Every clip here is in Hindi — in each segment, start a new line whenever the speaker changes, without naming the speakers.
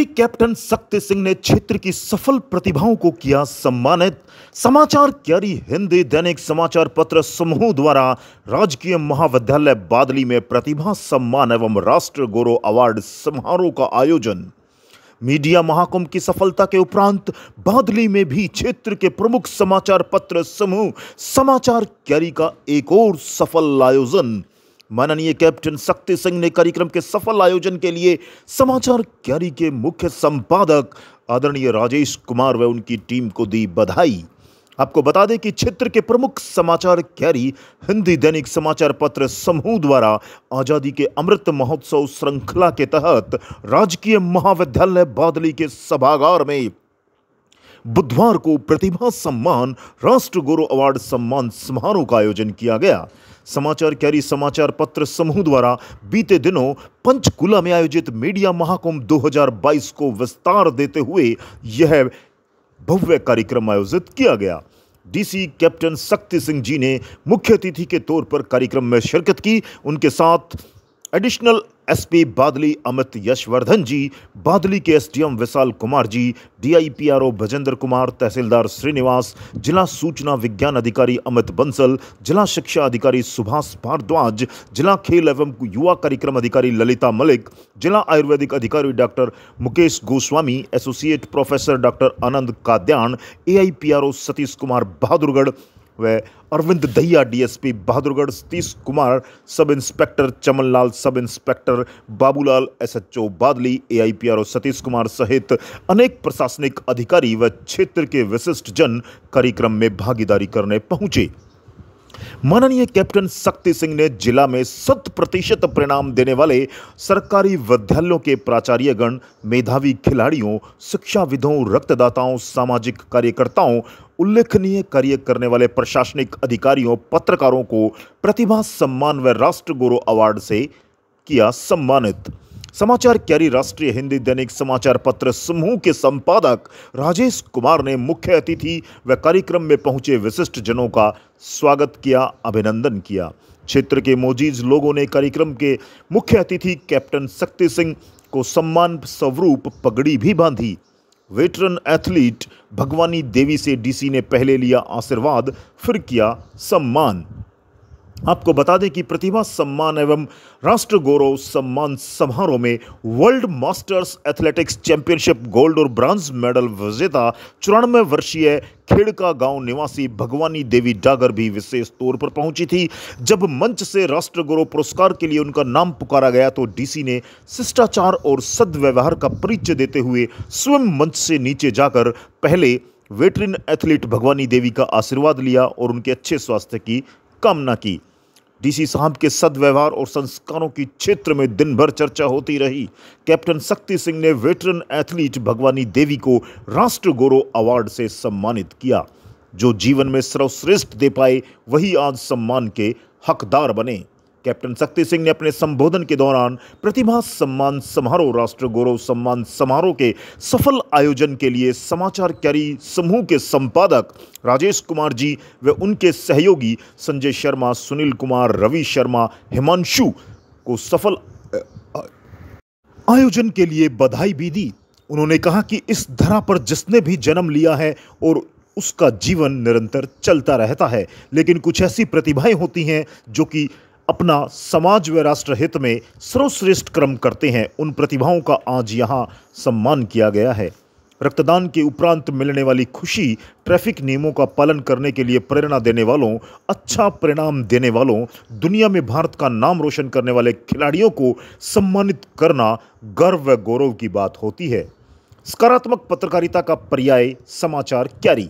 दिल्ली कैप्टन शक्ति सिंह ने क्षेत्र की सफल प्रतिभाओं को किया सम्मानित समाचार क्यारी हिंदी दैनिक समाचार पत्र समूह द्वारा राजकीय महाविद्यालय बादली में प्रतिभा सम्मान एवं राष्ट्र गौरव अवार्ड समारोह का आयोजन मीडिया महाकुंभ की सफलता के उपरांत बादली में भी क्षेत्र के प्रमुख समाचार पत्र समूह समाचार कैरी का एक और सफल आयोजन माननीय कैप्टन शक्ति सिंह ने कार्यक्रम के सफल आयोजन के लिए समाचार कैरी के मुख्य संपादक आदरणीय राजेश कुमार व उनकी टीम को दी बधाई आपको बता दें कि क्षेत्र के प्रमुख समाचार कैरी हिंदी दैनिक समाचार पत्र समूह द्वारा आज़ादी के अमृत महोत्सव श्रृंखला के तहत राजकीय महाविद्यालय बादली के सभागार में बुधवार को प्रतिभा सम्मान राष्ट्र गुरु अवार्ड सम्मान समारोह का आयोजन किया गया समाचार कैरी समाचार पत्र समूह द्वारा बीते दिनों पंचकुला में आयोजित मीडिया महाकुंभ 2022 को विस्तार देते हुए यह भव्य कार्यक्रम आयोजित किया गया डीसी कैप्टन शक्ति सिंह जी ने मुख्य अतिथि के तौर पर कार्यक्रम में शिरकत की उनके साथ एडिशनल एसपी बादली अमित यशवर्धन जी बादली के एसडीएम विशाल कुमार जी डीआईपीआरओ भजेंद्र कुमार तहसीलदार श्रीनिवास जिला सूचना विज्ञान अधिकारी अमित बंसल जिला शिक्षा अधिकारी सुभाष भारद्वाज जिला खेल एवं युवा कार्यक्रम अधिकारी ललिता मलिक जिला आयुर्वेदिक अधिकारी doctor Mukesh Goswami associate professor doctor Anand Kadyan A Satish Kumar Bahadurgarh व Arvind Dahiya DSP Bahadurgarh Satish Kumar sub inspector Chaman Lal sub inspector Babulal SHO Badli AIPRO Satish Kumar सहित अनेक प्रशासनिक अधिकारी व क्षेत्र के विशिष्ट जन कार्यक्रम में भागीदारी करने पहुंचे माननीय कैप्टन शक्ति सिंह ने जिला में शत प्रतिशत परिणाम देने वाले सरकारी विद्यालयों के प्राचार्यगण मेधावी खिलाड़ियों शिक्षाविदों रक्तदाताओं सामाजिक कार्यकर्ताओं उल्लेखनीय कार्य करने वाले प्रशासनिक अधिकारियों पत्रकारों को प्रतिभा सम्मान व राष्ट्र गुरु अवार्ड से किया सम्मानित समाचार कैरी राष्ट्रीय हिंदी दैनिक समाचार पत्र समूह के संपादक राजेश कुमार ने मुख्य अतिथि व कार्यक्रम में पहुंचे विशिष्ट जनों का स्वागत किया अभिनंदन किया क्षेत्र के मोजीज लोगों ने कार्यक्रम के मुख्य अतिथि कैप्टन शक्ति सिंह को सम्मान स्वरूप पगड़ी भी बांधी वेटरन एथलीट भगवानी देवी से डीसी ने पहले लिया आशीर्वाद फिर किया सम्मान आपको बता दें कि प्रतिभा सम्मान एवं राष्ट्र गौरव सम्मान समारोह में world masters athletics championship gold और ब्रांज मेडल विजेता चौरानवे वर्षीय खेड़का गांव निवासी भगवानी देवी डागर भी विशेष तौर पर पहुंची थी जब मंच से राष्ट्र गौरव पुरस्कार के लिए उनका नाम पुकारा गया तो डीसी ने शिष्टाचार और सदव्यवहार का परिचय देते हुए स्वयं मंच से नीचे जाकर पहले वेटरिन एथलीट भगवानी देवी का आशीर्वाद लिया और उनके अच्छे स्वास्थ्य की कामना की डीसी साहब के सदव्यवहार और संस्कारों की क्षेत्र में दिन भर चर्चा होती रही कैप्टन शक्ति सिंह ने वेटरन एथलीट भगवानी देवी को राष्ट्र गौरव अवार्ड से सम्मानित किया जो जीवन में सर्वश्रेष्ठ दे पाए वही आज सम्मान के हकदार बने कैप्टन शक्ति सिंह ने अपने संबोधन के दौरान प्रतिभा सम्मान समारोह राष्ट्र गौरव सम्मान समारोह के सफल आयोजन के लिए समाचार कैरी समूह के संपादक राजेश कुमार जी व उनके सहयोगी संजय शर्मा सुनील कुमार रवि शर्मा हिमांशु को सफल आयोजन के लिए बधाई भी दी उन्होंने कहा कि इस धरा पर जिसने भी जन्म लिया है और उसका जीवन निरंतर चलता रहता है लेकिन कुछ ऐसी प्रतिभाएं होती हैं जो कि अपना समाज व राष्ट्र हित में सर्वश्रेष्ठ कर्म करते हैं उन प्रतिभाओं का आज यहाँ सम्मान किया गया है रक्तदान के उपरांत मिलने वाली खुशी ट्रैफिक नियमों का पालन करने के लिए प्रेरणा देने वालों अच्छा परिणाम देने वालों दुनिया में भारत का नाम रोशन करने वाले खिलाड़ियों को सम्मानित करना गर्व व गौरव की बात होती है सकारात्मक पत्रकारिता का पर्याय समाचार क्यारी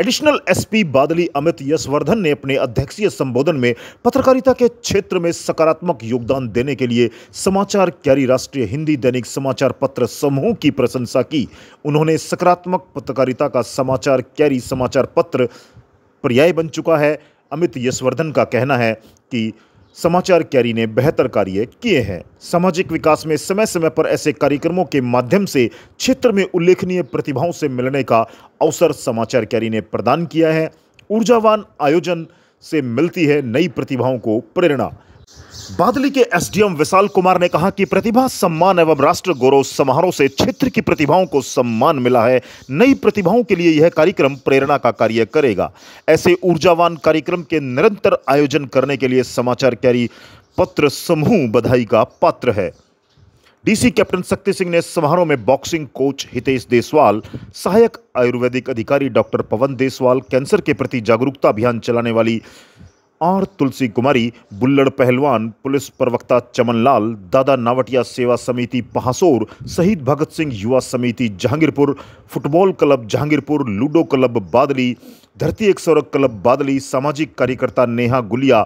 एडिशनल एसपी बादली अमित यशवर्धन ने अपने अध्यक्षीय संबोधन में पत्रकारिता के क्षेत्र में सकारात्मक योगदान देने के लिए समाचार कैरी राष्ट्रीय हिंदी दैनिक समाचार पत्र समूह की प्रशंसा की उन्होंने सकारात्मक पत्रकारिता का समाचार कैरी समाचार पत्र पर्याय बन चुका है अमित यशवर्धन का कहना है कि समाचार कैरी ने बेहतर कार्य किए हैं सामाजिक विकास में समय समय पर ऐसे कार्यक्रमों के माध्यम से क्षेत्र में उल्लेखनीय प्रतिभाओं से मिलने का अवसर समाचार कैरी ने प्रदान किया है ऊर्जावान आयोजन से मिलती है नई प्रतिभाओं को प्रेरणा बादली के एसडीएम विशाल कुमार ने कहा कि प्रतिभा सम्मान एवं राष्ट्र गौरव समारोह से क्षेत्र की प्रतिभाओं को सम्मान मिला है नई प्रतिभाओं के लिए यह कार्यक्रम प्रेरणा का कार्य करेगा ऐसे ऊर्जावान कार्यक्रम के निरंतर आयोजन करने के लिए समाचार कैरी पत्र समूह बधाई का पात्र है डीसी कैप्टन शक्ति सिंह ने समारोह में बॉक्सिंग कोच हितेश देसवाल सहायक आयुर्वेदिक अधिकारी डॉक्टर पवन देसवाल कैंसर के प्रति जागरूकता अभियान चलाने वाली आर तुलसी कुमारी बुल्लड़ पहलवान पुलिस प्रवक्ता चमनलाल दादा नावटिया सेवा समिति पहासोर शहीद भगत सिंह युवा समिति Jahangirpur football club Jahangirpur ludo club Badli धरती एक सौरभ क्लब बादली सामाजिक कार्यकर्ता नेहा गुलिया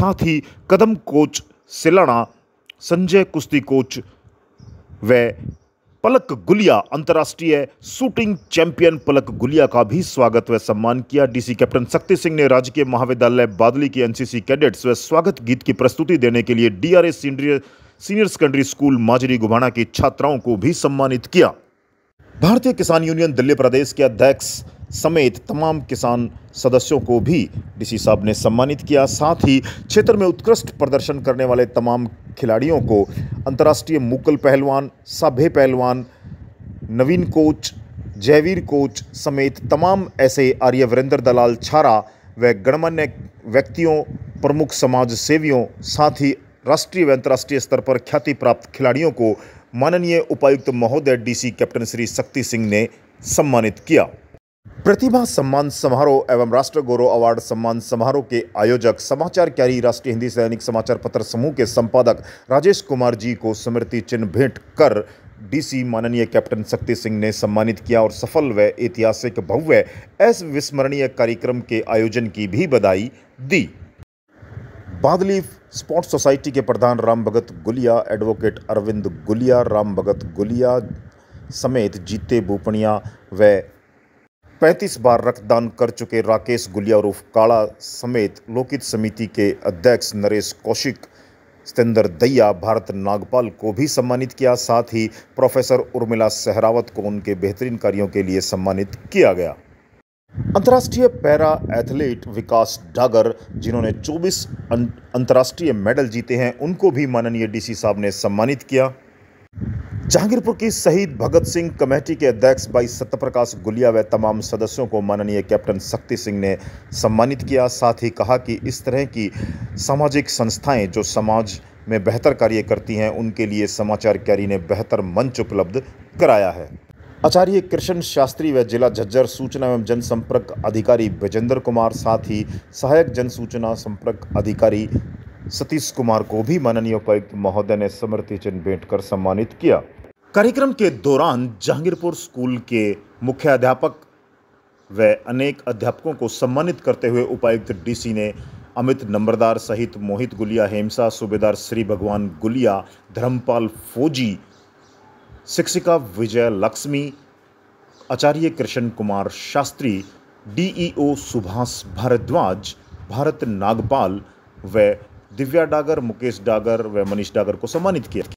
साथ ही कदम कोच सिलाना संजय कुश्ती कोच व पलक गुलिया अंतर्राष्ट्रीय शूटिंग चैंपियन पलक गुलिया का भी स्वागत व सम्मान किया डीसी कैप्टन शक्ति सिंह ने राजकीय महाविद्यालय बादली के एनसीसी कैडेट्स व स्वागत गीत की प्रस्तुति देने के लिए DRS senior secondary school Majri Gubhana की छात्राओं को भी सम्मानित किया भारतीय किसान यूनियन दिल्ली प्रदेश के अध्यक्ष समेत तमाम किसान सदस्यों को भी डीसी साहब ने सम्मानित किया साथ ही क्षेत्र में उत्कृष्ट प्रदर्शन करने वाले तमाम खिलाड़ियों को अंतर्राष्ट्रीय मुकल पहलवान सभ्य पहलवान नवीन कोच जयवीर कोच समेत तमाम ऐसे आर्य वरेंद्र दलाल छारा व गणमान्य व्यक्तियों प्रमुख समाज सेवियों साथ ही राष्ट्रीय व अंतर्राष्ट्रीय स्तर पर ख्याति प्राप्त खिलाड़ियों को माननीय उपायुक्त महोदय डीसी कैप्टन श्री शक्ति सिंह ने सम्मानित किया प्रतिभा सम्मान समारोह एवं राष्ट्र गौरव अवार्ड सम्मान समारोह के आयोजक समाचार कैरी राष्ट्रीय हिंदी सैनिक समाचार पत्र समूह के संपादक राजेश कुमार जी को स्मृति चिन्ह भेंट कर डीसी माननीय कैप्टन शक्ति सिंह ने सम्मानित किया और सफल व ऐतिहासिक भव्य अविस्मरणीय कार्यक्रम के आयोजन की भी बधाई दी बादली स्पोर्ट्स सोसाइटी के प्रधान राम भगत गुलिया एडवोकेट अरविंद गुलिया राम भगत गुलिया समेत जीते भूपणिया व पैंतीस बार रक्तदान कर चुके राकेश गुलिया उर्फ काला समेत लोकित समिति के अध्यक्ष नरेश कौशिक सतेंद्र दैया भारत नागपाल को भी सम्मानित किया साथ ही प्रोफेसर उर्मिला सहरावत को उनके बेहतरीन कार्यों के लिए सम्मानित किया गया अंतर्राष्ट्रीय पैरा एथलीट विकास डागर जिन्होंने 24 अं-, अंतर्राष्ट्रीय मेडल जीते हैं उनको भी माननीय डीसी साहब ने सम्मानित किया जहांगीरपुर की शहीद भगत सिंह कमेटी के अध्यक्ष भाई सत्यप्रकाश गुलिया व तमाम सदस्यों को माननीय कैप्टन शक्ति सिंह ने सम्मानित किया साथ ही कहा कि इस तरह की सामाजिक संस्थाएं जो समाज में बेहतर कार्य करती हैं उनके लिए समाचार कैरी ने बेहतर मंच उपलब्ध कराया है आचार्य कृष्ण शास्त्री व जिला झज्जर सूचना एवं जनसंपर्क अधिकारी विजेंद्र कुमार साथ ही सहायक जनसूचना संपर्क अधिकारी सतीश कुमार को भी माननीय उपायुक्त महोदय ने स्मृति चिन्ह भेंट कर सम्मानित किया कार्यक्रम के दौरान जहांगीरपुर स्कूल के मुख्य अध्यापक व अनेक अध्यापकों को सम्मानित करते हुए उपायुक्त डीसी ने अमित नंबरदार सहित मोहित गुलिया हेमसा सूबेदार श्री भगवान गुलिया धर्मपाल फौजी शिक्षिका विजय लक्ष्मी आचार्य कृष्ण कुमार शास्त्री डीईओ सुभाष भारद्वाज भारत नागपाल व दिव्या डागर मुकेश डागर व मनीष डागर को सम्मानित किया